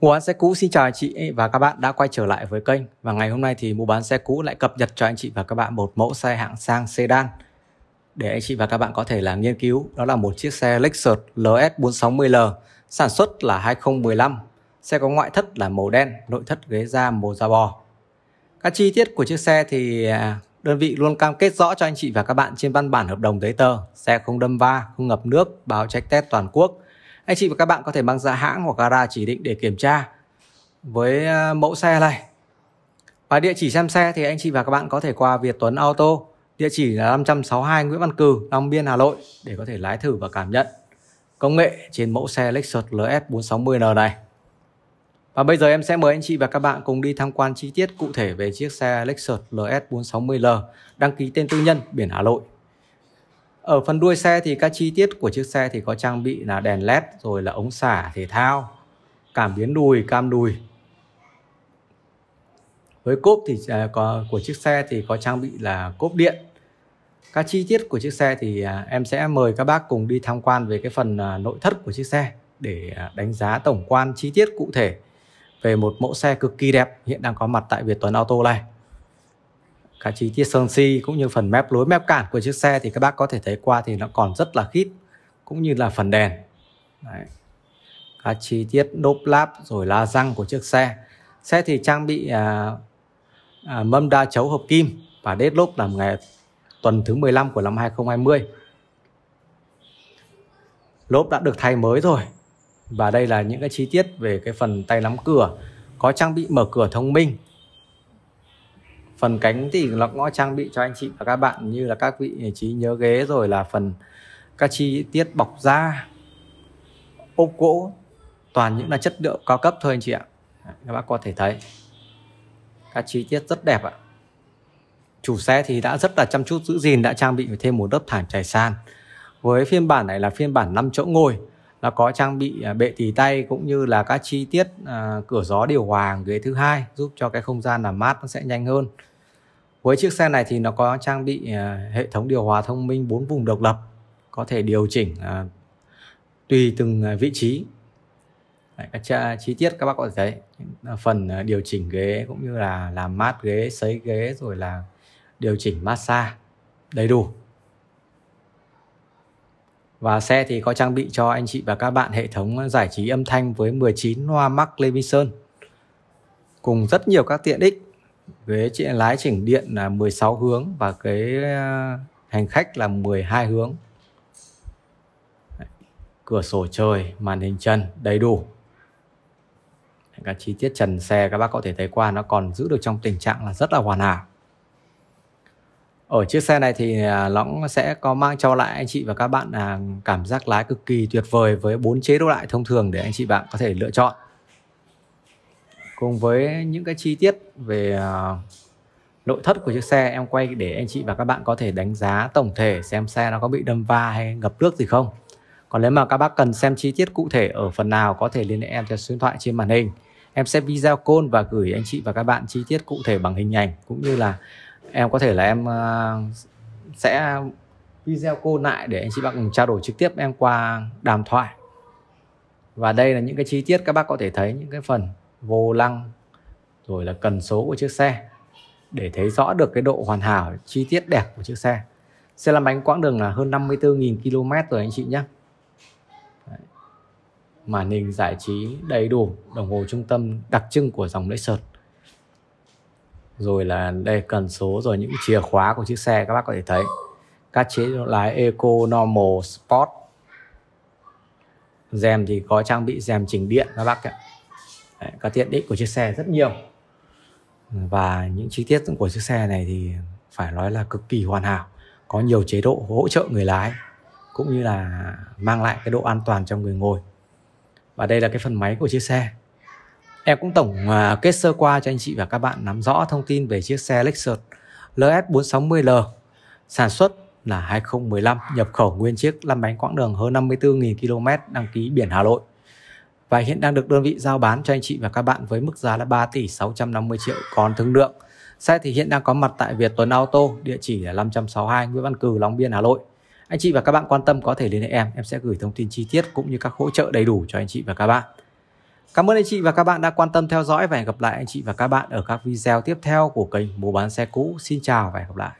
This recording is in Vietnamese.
Mua bán xe cũ xin chào anh chị và các bạn đã quay trở lại với kênh và ngày hôm nay thì mua bán xe cũ lại cập nhật cho anh chị và các bạn một mẫu xe hạng sang sedan để anh chị và các bạn có thể là nghiên cứu đó là một chiếc xe Lexus LS460L sản xuất là 2015 xe có ngoại thất là màu đen nội thất ghế da màu da bò các chi tiết của chiếc xe thì à, đơn vị luôn cam kết rõ cho anh chị và các bạn trên văn bản hợp đồng giấy tờ xe không đâm va không ngập nước báo trách test toàn quốc anh chị và các bạn có thể mang ra hãng hoặc gara chỉ định để kiểm tra với ờ, mẫu xe này và địa chỉ xem xe thì anh chị và các bạn có thể qua Việt Tuấn Auto địa chỉ là 562 Nguyễn Văn Cừ Long Biên Hà Nội để có thể lái thử và cảm nhận công nghệ trên mẫu xe Lexus LS460N này và bây giờ em sẽ mời anh chị và các bạn cùng đi tham quan chi tiết cụ thể về chiếc xe Lexus LS460L đăng ký tên tư nhân biển Hà Nội ở phần đuôi xe thì các chi tiết của chiếc xe thì có trang bị là đèn led rồi là ống xả thể thao cảm biến đùi cam đùi với cốp thì à, có của chiếc xe thì có trang bị là cốp điện các chi tiết của chiếc xe thì à, em sẽ mời các bác cùng đi tham quan về cái phần à, nội thất của chiếc xe để đánh giá tổng quan chi tiết cụ thể về một mẫu xe cực kỳ đẹp hiện đang có mặt tại Việt Tuấn Auto này cả chi tiết sơn si cũng như phần mép lối mép cản của chiếc xe thì các bác có thể thấy qua thì nó còn rất là khít cũng như là phần đèn Đấy. các chi tiết đốp láp rồi la răng của chiếc xe xe thì trang bị à, à, mâm đa chấu hợp kim và đế lốp làm ngày tuần thứ 15 của năm 2020 lốp đã được thay mới rồi và đây là những cái chi tiết về cái phần tay nắm cửa có trang bị mở cửa thông minh phần cánh thì nó cũng trang bị cho anh chị và các bạn như là các vị trí nhớ ghế rồi là phần các chi tiết bọc da ốp gỗ toàn những là chất liệu cao cấp thôi anh chị ạ các bác có thể thấy các chi tiết rất đẹp ạ chủ xe thì đã rất là chăm chút giữ gìn đã trang bị thêm một lớp thảm trải sàn với phiên bản này là phiên bản 5 chỗ ngồi nó có trang bị à, bệ tì tay cũng như là các chi tiết à, cửa gió điều hòa ghế thứ hai giúp cho cái không gian làm mát nó sẽ nhanh hơn với chiếc xe này thì nó có trang bị à, hệ thống điều hòa thông minh 4 vùng độc lập có thể điều chỉnh à, tùy từng à, vị trí các chi tiết các bác có thể thấy phần điều chỉnh ghế cũng như là làm mát ghế sấy ghế rồi là điều chỉnh massage đầy đủ và xe thì có trang bị cho anh chị và các bạn hệ thống giải trí âm thanh với 19 loa mắc Levinson cùng rất nhiều các tiện ích ghế lái chỉnh điện là 16 hướng và cái ờ, hành khách là 12 hướng cửa sổ trời màn hình trần đầy đủ các chi tiết trần xe các bác có thể thấy qua nó còn giữ được trong tình trạng là rất là hoàn hảo ở chiếc xe này thì à, lõng sẽ có mang cho lại anh chị và các bạn à, cảm giác lái cực kỳ tuyệt vời với bốn chế độ lại thông thường để anh chị bạn có thể lựa chọn cùng với những cái chi tiết về à, nội thất của chiếc xe em quay để anh chị và các bạn có thể đánh giá tổng thể xem xe nó có bị đâm va hay ngập nước gì không còn nếu mà các bác cần xem chi tiết cụ thể ở phần nào có thể liên hệ em theo số điện thoại trên màn hình em sẽ video call và gửi anh chị và các bạn chi tiết cụ thể bằng hình ảnh cũng như là em có thể là em à, sẽ video call lại để anh chị bạn cùng trao đổi trực tiếp em qua đàm thoại và đây là những cái chi tiết các bác có thể thấy những cái phần vô lăng rồi là cần số của chiếc xe để thấy rõ được cái độ hoàn hảo chi tiết đẹp của chiếc xe xe làm bánh quãng đường là hơn 54.000 km rồi anh chị nhé Đấy. màn hình giải trí đầy đủ đồng hồ trung tâm đặc trưng của dòng Lexus rồi là đây cần số rồi những chìa khóa của chiếc xe các bác có thể thấy các chế độ lái Eco, Normal, Sport rèm thì có trang bị rèm chỉnh điện các bác ạ Đấy, các tiện ích của chiếc xe rất nhiều và những chi tiết của chiếc xe này thì phải nói là cực kỳ hoàn hảo có nhiều chế độ hỗ trợ người lái cũng như là mang lại cái độ an toàn cho người ngồi và đây là cái phần máy của chiếc xe em cũng tổng à, kết sơ qua cho anh chị và các bạn nắm rõ thông tin về chiếc xe Lexus LS460L sản xuất là 2015 nhập khẩu nguyên chiếc lăn bánh quãng đường hơn 54.000 km đăng ký biển Hà Nội và hiện đang được đơn vị giao bán cho anh chị và các bạn với mức giá là 3 tỷ 650 triệu còn thương lượng. Xe thì hiện đang có mặt tại Việt Tuấn Auto, địa chỉ là 562 Nguyễn Văn Cừ, Long Biên, Hà Nội. Anh chị và các bạn quan tâm có thể liên hệ em, em sẽ gửi thông tin chi tiết cũng như các hỗ trợ đầy đủ cho anh chị và các bạn. Cảm ơn anh chị và các bạn đã quan tâm theo dõi và hẹn gặp lại anh chị và các bạn ở các video tiếp theo của kênh Mua bán xe cũ. Xin chào và hẹn gặp lại.